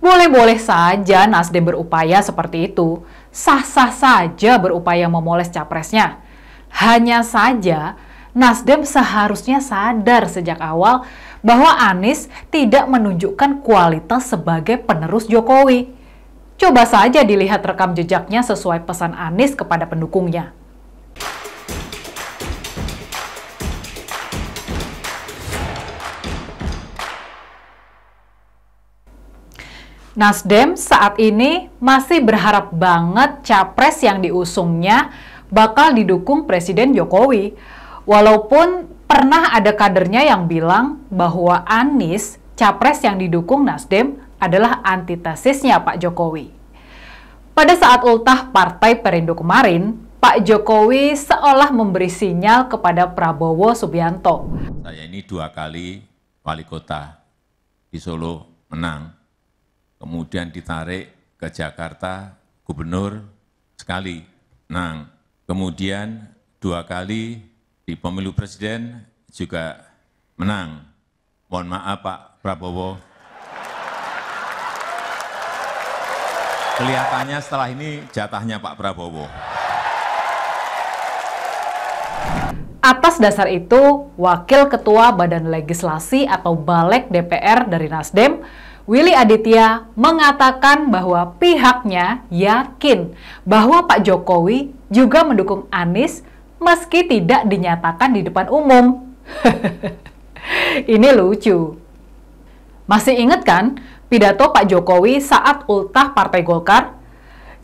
Boleh-boleh saja Nasdem berupaya seperti itu. Sah-sah saja berupaya memoles capresnya. Hanya saja, Nasdem seharusnya sadar sejak awal bahwa Anies tidak menunjukkan kualitas sebagai penerus Jokowi. Coba saja dilihat rekam jejaknya sesuai pesan Anies kepada pendukungnya. Nasdem saat ini masih berharap banget capres yang diusungnya bakal didukung Presiden Jokowi. Walaupun pernah ada kadernya yang bilang bahwa Anies, capres yang didukung Nasdem, adalah antitesisnya Pak Jokowi. Pada saat ultah Partai Perindo kemarin, Pak Jokowi seolah memberi sinyal kepada Prabowo Subianto. Saya ini dua kali wali kota di Solo menang kemudian ditarik ke Jakarta, gubernur sekali, Nah, Kemudian dua kali di pemilu presiden juga menang. Mohon maaf Pak Prabowo. Kelihatannya setelah ini jatahnya Pak Prabowo. Atas dasar itu, Wakil Ketua Badan Legislasi atau Balek DPR dari Nasdem Willy Aditya mengatakan bahwa pihaknya yakin bahwa Pak Jokowi juga mendukung Anies meski tidak dinyatakan di depan umum. Ini lucu. Masih ingat kan pidato Pak Jokowi saat ultah Partai Golkar?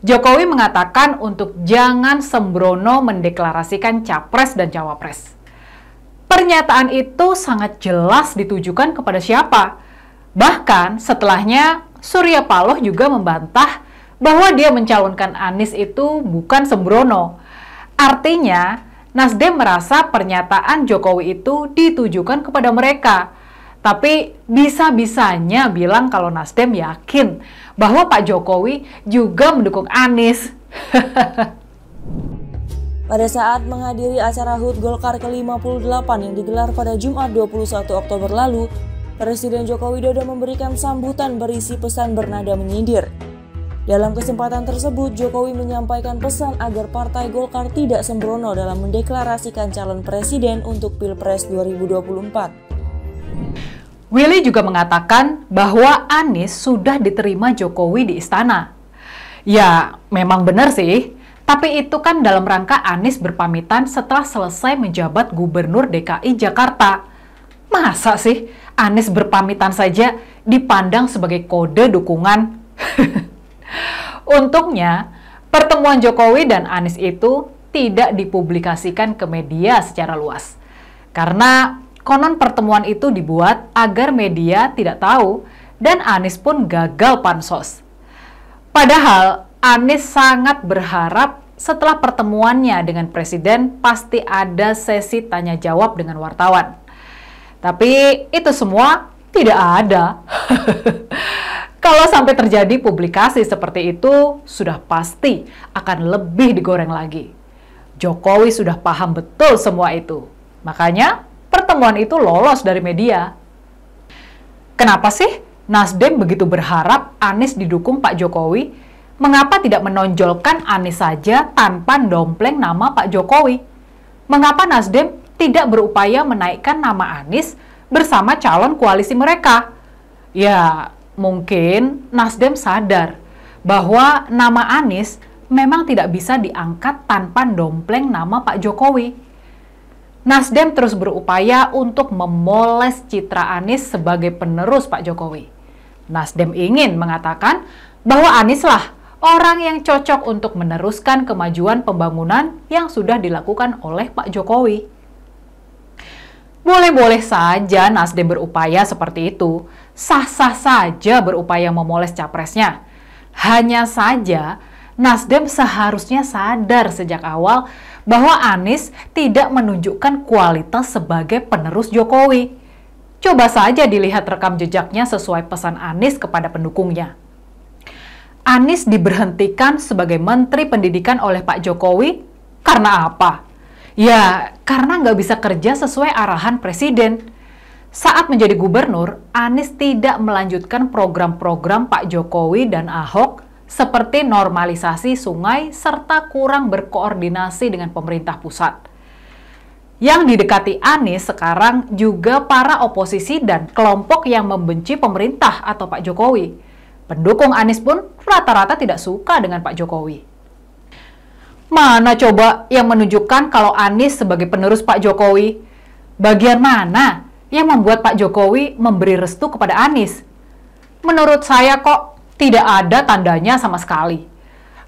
Jokowi mengatakan untuk jangan sembrono mendeklarasikan capres dan cawapres. Pernyataan itu sangat jelas ditujukan kepada siapa? Bahkan setelahnya Surya Paloh juga membantah bahwa dia mencalonkan Anies itu bukan sembrono. Artinya, Nasdem merasa pernyataan Jokowi itu ditujukan kepada mereka. Tapi bisa-bisanya bilang kalau Nasdem yakin bahwa Pak Jokowi juga mendukung Anies. Pada saat menghadiri acara HUT Golkar ke-58 yang digelar pada Jumat 21 Oktober lalu, Presiden Joko Widodo memberikan sambutan berisi pesan bernada menyindir. Dalam kesempatan tersebut, Jokowi menyampaikan pesan agar Partai Golkar tidak sembrono dalam mendeklarasikan calon presiden untuk Pilpres 2024. Willy juga mengatakan bahwa Anies sudah diterima Jokowi di istana. Ya, memang benar sih, tapi itu kan dalam rangka Anies berpamitan setelah selesai menjabat Gubernur DKI Jakarta. Masa sih Anies berpamitan saja dipandang sebagai kode dukungan? Untungnya, pertemuan Jokowi dan Anies itu tidak dipublikasikan ke media secara luas. Karena konon pertemuan itu dibuat agar media tidak tahu dan Anies pun gagal pansos. Padahal Anies sangat berharap setelah pertemuannya dengan presiden pasti ada sesi tanya jawab dengan wartawan. Tapi itu semua tidak ada. Kalau sampai terjadi publikasi seperti itu, sudah pasti akan lebih digoreng lagi. Jokowi sudah paham betul semua itu. Makanya pertemuan itu lolos dari media. Kenapa sih Nasdem begitu berharap Anies didukung Pak Jokowi? Mengapa tidak menonjolkan Anies saja tanpa dompleng nama Pak Jokowi? Mengapa Nasdem tidak berupaya menaikkan nama Anies bersama calon koalisi mereka. Ya, mungkin Nasdem sadar bahwa nama Anies memang tidak bisa diangkat tanpa dompleng nama Pak Jokowi. Nasdem terus berupaya untuk memoles citra Anies sebagai penerus Pak Jokowi. Nasdem ingin mengatakan bahwa Anieslah orang yang cocok untuk meneruskan kemajuan pembangunan yang sudah dilakukan oleh Pak Jokowi. Boleh-boleh saja Nasdem berupaya seperti itu. Sah-sah saja berupaya memoles capresnya. Hanya saja, Nasdem seharusnya sadar sejak awal bahwa Anies tidak menunjukkan kualitas sebagai penerus Jokowi. Coba saja dilihat rekam jejaknya sesuai pesan Anies kepada pendukungnya. Anies diberhentikan sebagai Menteri Pendidikan oleh Pak Jokowi karena apa? Ya, karena nggak bisa kerja sesuai arahan presiden. Saat menjadi gubernur, Anies tidak melanjutkan program-program Pak Jokowi dan Ahok seperti normalisasi sungai serta kurang berkoordinasi dengan pemerintah pusat. Yang didekati Anies sekarang juga para oposisi dan kelompok yang membenci pemerintah atau Pak Jokowi. Pendukung Anies pun rata-rata tidak suka dengan Pak Jokowi. Mana coba yang menunjukkan kalau Anies sebagai penerus Pak Jokowi? Bagian mana yang membuat Pak Jokowi memberi restu kepada Anies? Menurut saya kok tidak ada tandanya sama sekali.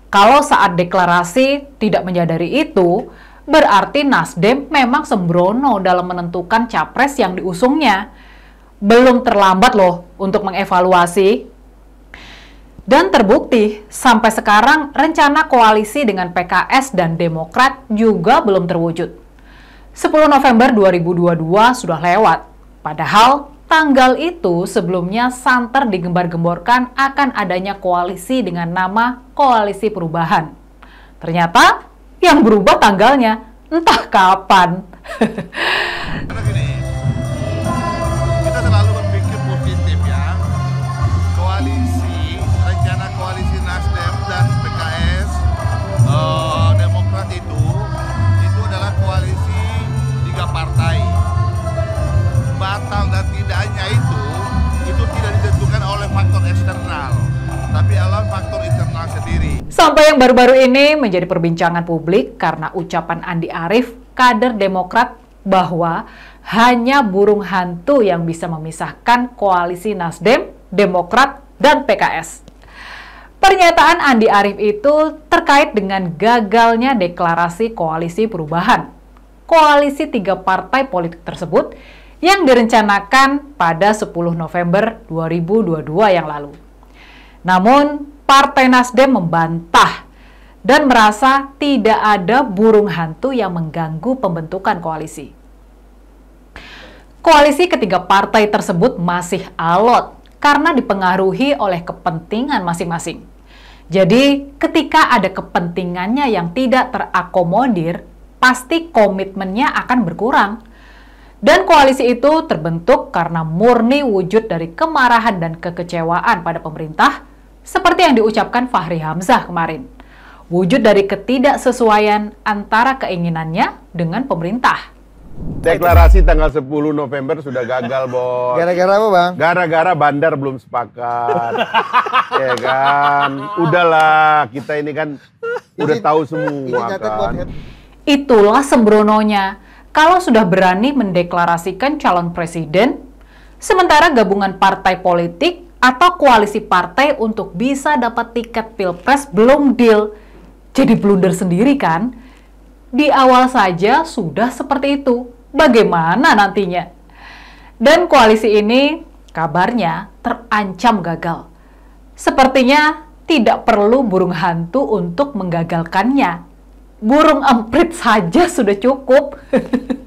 Kalau saat deklarasi tidak menyadari itu, berarti Nasdem memang sembrono dalam menentukan capres yang diusungnya. Belum terlambat loh untuk mengevaluasi. Dan terbukti, sampai sekarang rencana koalisi dengan PKS dan Demokrat juga belum terwujud. 10 November 2022 sudah lewat, padahal tanggal itu sebelumnya santer digembar-gemborkan akan adanya koalisi dengan nama Koalisi Perubahan. Ternyata yang berubah tanggalnya entah kapan. Sampai yang baru-baru ini menjadi perbincangan publik karena ucapan Andi Arief, kader Demokrat, bahwa hanya burung hantu yang bisa memisahkan koalisi Nasdem, Demokrat, dan PKS. Pernyataan Andi Arief itu terkait dengan gagalnya deklarasi koalisi perubahan. Koalisi tiga partai politik tersebut yang direncanakan pada 10 November 2022 yang lalu. Namun, Partai Nasdem membantah dan merasa tidak ada burung hantu yang mengganggu pembentukan koalisi. Koalisi ketiga partai tersebut masih alot karena dipengaruhi oleh kepentingan masing-masing. Jadi, ketika ada kepentingannya yang tidak terakomodir, pasti komitmennya akan berkurang. Dan koalisi itu terbentuk karena murni wujud dari kemarahan dan kekecewaan pada pemerintah seperti yang diucapkan Fahri Hamzah kemarin. Wujud dari ketidaksesuaian antara keinginannya dengan pemerintah. Deklarasi tanggal 10 November sudah gagal, Bos. Gara-gara apa, Bang? Gara-gara bandar belum sepakat. ya kan? Udahlah, kita ini kan udah tahu semua kan. Itulah sembrononya. Kalau sudah berani mendeklarasikan calon presiden, sementara gabungan partai politik atau koalisi partai untuk bisa dapat tiket pilpres belum deal. Jadi blunder sendiri kan? Di awal saja sudah seperti itu. Bagaimana nantinya? Dan koalisi ini kabarnya terancam gagal. Sepertinya tidak perlu burung hantu untuk menggagalkannya. Burung emprit saja sudah cukup.